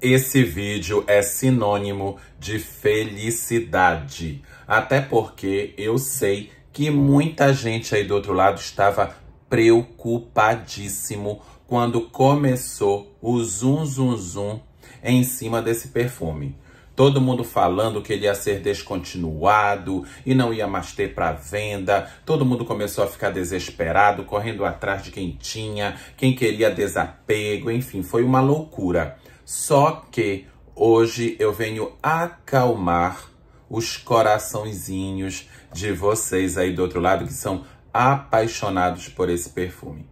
Esse vídeo é sinônimo de felicidade. Até porque eu sei que muita gente aí do outro lado estava preocupadíssimo quando começou o zum zum zum em cima desse perfume. Todo mundo falando que ele ia ser descontinuado e não ia mais ter para venda. Todo mundo começou a ficar desesperado, correndo atrás de quem tinha, quem queria desapego, enfim, foi uma loucura. Só que hoje eu venho acalmar os coraçõezinhos de vocês aí do outro lado que são apaixonados por esse perfume.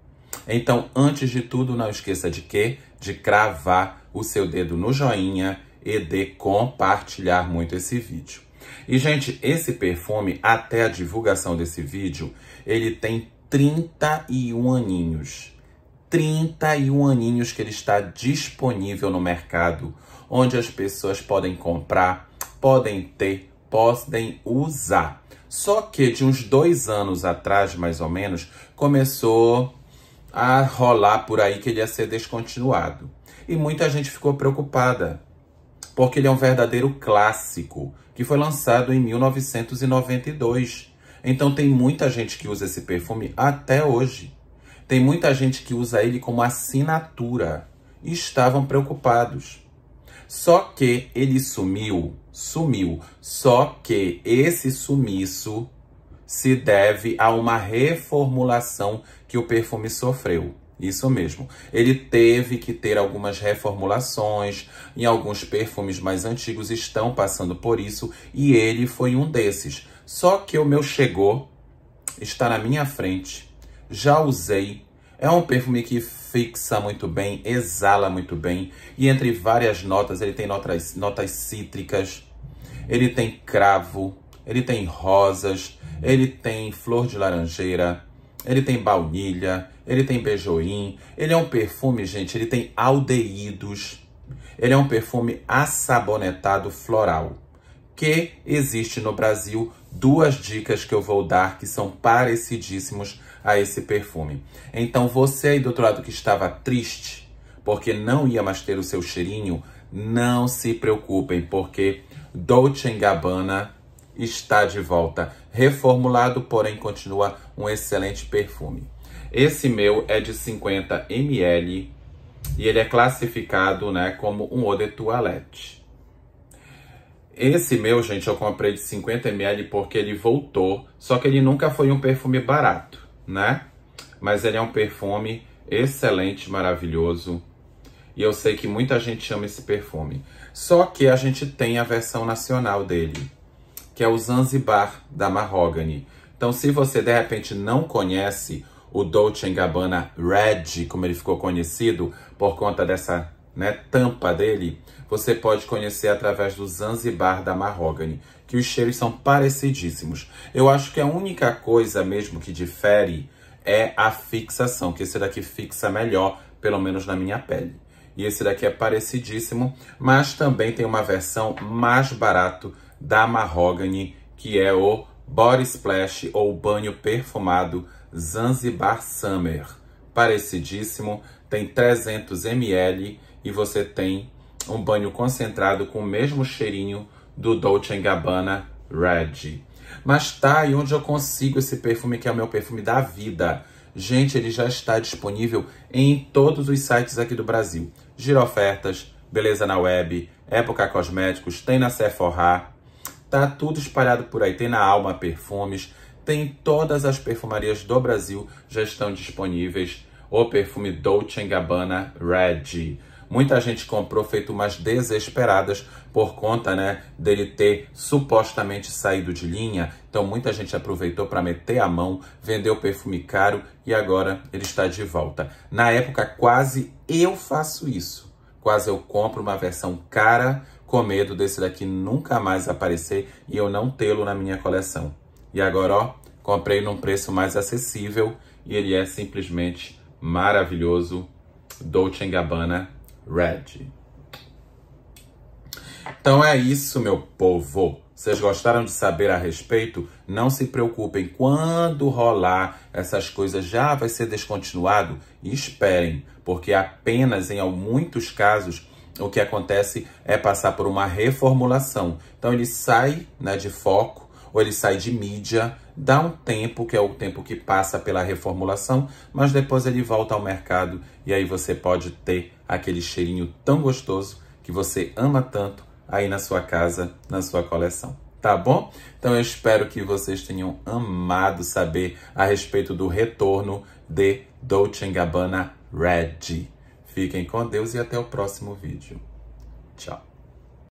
Então, antes de tudo, não esqueça de quê? De cravar o seu dedo no joinha e de compartilhar muito esse vídeo. E, gente, esse perfume, até a divulgação desse vídeo, ele tem 31 aninhos. 31 aninhos que ele está disponível no mercado, onde as pessoas podem comprar, podem ter, podem usar. Só que de uns dois anos atrás, mais ou menos, começou a rolar por aí que ele ia ser descontinuado. E muita gente ficou preocupada, porque ele é um verdadeiro clássico, que foi lançado em 1992. Então tem muita gente que usa esse perfume até hoje. Tem muita gente que usa ele como assinatura e estavam preocupados. Só que ele sumiu, sumiu. Só que esse sumiço se deve a uma reformulação que o perfume sofreu. Isso mesmo. Ele teve que ter algumas reformulações, em alguns perfumes mais antigos estão passando por isso, e ele foi um desses. Só que o meu chegou, está na minha frente já usei. É um perfume que fixa muito bem, exala muito bem. E entre várias notas, ele tem notas, notas cítricas, ele tem cravo, ele tem rosas, ele tem flor de laranjeira, ele tem baunilha, ele tem beijoim. Ele é um perfume, gente, ele tem aldeídos. Ele é um perfume assabonetado floral que existe no Brasil. Duas dicas que eu vou dar que são parecidíssimos a esse perfume. Então você aí do outro lado que estava triste, porque não ia mais ter o seu cheirinho, não se preocupem, porque Dolce Gabbana está de volta, reformulado, porém continua um excelente perfume. Esse meu é de 50 ml e ele é classificado, né, como um eau de toilette. Esse meu, gente, eu comprei de 50 ml porque ele voltou, só que ele nunca foi um perfume barato né? Mas ele é um perfume excelente, maravilhoso. E eu sei que muita gente ama esse perfume. Só que a gente tem a versão nacional dele, que é o Zanzibar da Mahogany. Então, se você de repente não conhece o Dolce Gabbana Red, como ele ficou conhecido por conta dessa né, tampa dele, você pode conhecer através do Zanzibar da Mahogany, que os cheiros são parecidíssimos. Eu acho que a única coisa mesmo que difere é a fixação, que esse daqui fixa melhor, pelo menos na minha pele. E esse daqui é parecidíssimo, mas também tem uma versão mais barato da Mahogany, que é o Body Splash ou Banho Perfumado Zanzibar Summer. Parecidíssimo, tem 300 ml e você tem um banho concentrado com o mesmo cheirinho do Dolce Gabbana Red. Mas tá, e onde eu consigo esse perfume que é o meu perfume da vida? Gente, ele já está disponível em todos os sites aqui do Brasil. Gira ofertas, Beleza na Web, Época Cosméticos, tem na Sephora. Tá tudo espalhado por aí, tem na Alma Perfumes, tem todas as perfumarias do Brasil já estão disponíveis o perfume Dolce Gabbana Red. Muita gente comprou feito umas desesperadas por conta, né, dele ter supostamente saído de linha. Então muita gente aproveitou para meter a mão, vendeu perfume caro e agora ele está de volta. Na época quase eu faço isso. Quase eu compro uma versão cara com medo desse daqui nunca mais aparecer e eu não tê-lo na minha coleção. E agora, ó, comprei num preço mais acessível e ele é simplesmente maravilhoso. Dolce Gabbana Red. Então é isso, meu povo. Vocês gostaram de saber a respeito? Não se preocupem, quando rolar essas coisas já vai ser descontinuado? Esperem, porque apenas em muitos casos o que acontece é passar por uma reformulação. Então ele sai né, de foco ou ele sai de mídia, dá um tempo, que é o tempo que passa pela reformulação, mas depois ele volta ao mercado e aí você pode ter aquele cheirinho tão gostoso que você ama tanto aí na sua casa, na sua coleção. Tá bom? Então eu espero que vocês tenham amado saber a respeito do retorno de Dolce Gabbana Red. Fiquem com Deus e até o próximo vídeo. Tchau.